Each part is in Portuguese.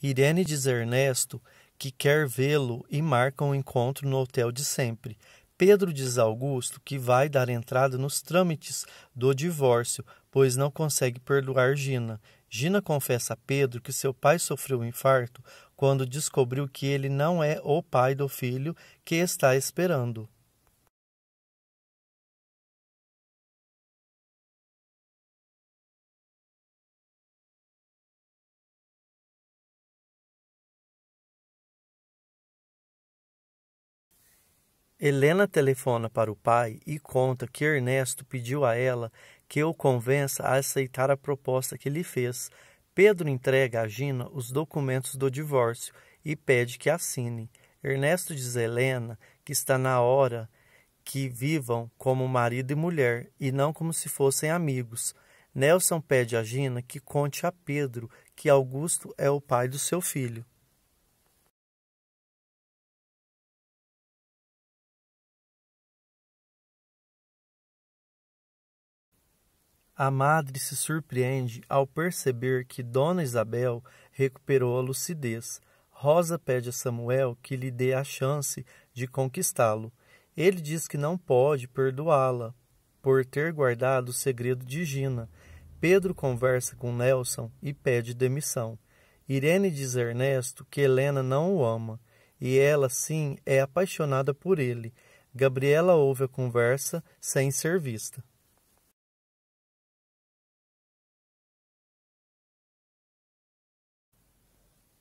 Irene diz a Ernesto que quer vê-lo e marca um encontro no hotel de sempre. Pedro diz a Augusto que vai dar entrada nos trâmites do divórcio, pois não consegue perdoar Gina. Gina confessa a Pedro que seu pai sofreu um infarto quando descobriu que ele não é o pai do filho que está esperando. Helena telefona para o pai e conta que Ernesto pediu a ela que o convença a aceitar a proposta que lhe fez. Pedro entrega a Gina os documentos do divórcio e pede que assine. Ernesto diz a Helena que está na hora que vivam como marido e mulher e não como se fossem amigos. Nelson pede a Gina que conte a Pedro que Augusto é o pai do seu filho. A madre se surpreende ao perceber que Dona Isabel recuperou a lucidez. Rosa pede a Samuel que lhe dê a chance de conquistá-lo. Ele diz que não pode perdoá-la por ter guardado o segredo de Gina. Pedro conversa com Nelson e pede demissão. Irene diz a Ernesto que Helena não o ama e ela, sim, é apaixonada por ele. Gabriela ouve a conversa sem ser vista.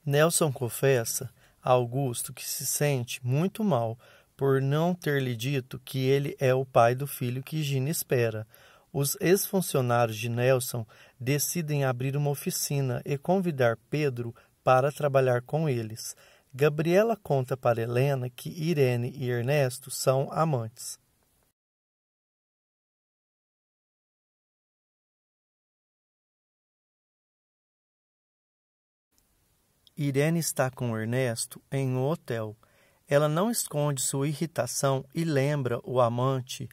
Nelson confessa a Augusto que se sente muito mal por não ter lhe dito que ele é o pai do filho que Gina espera. Os ex-funcionários de Nelson decidem abrir uma oficina e convidar Pedro para trabalhar com eles. Gabriela conta para Helena que Irene e Ernesto são amantes. Irene está com Ernesto em um hotel. Ela não esconde sua irritação e lembra o amante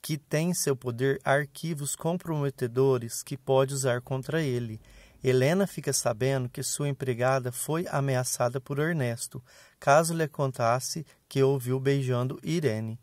que tem em seu poder arquivos comprometedores que pode usar contra ele. Helena fica sabendo que sua empregada foi ameaçada por Ernesto, caso lhe contasse que ouviu beijando Irene.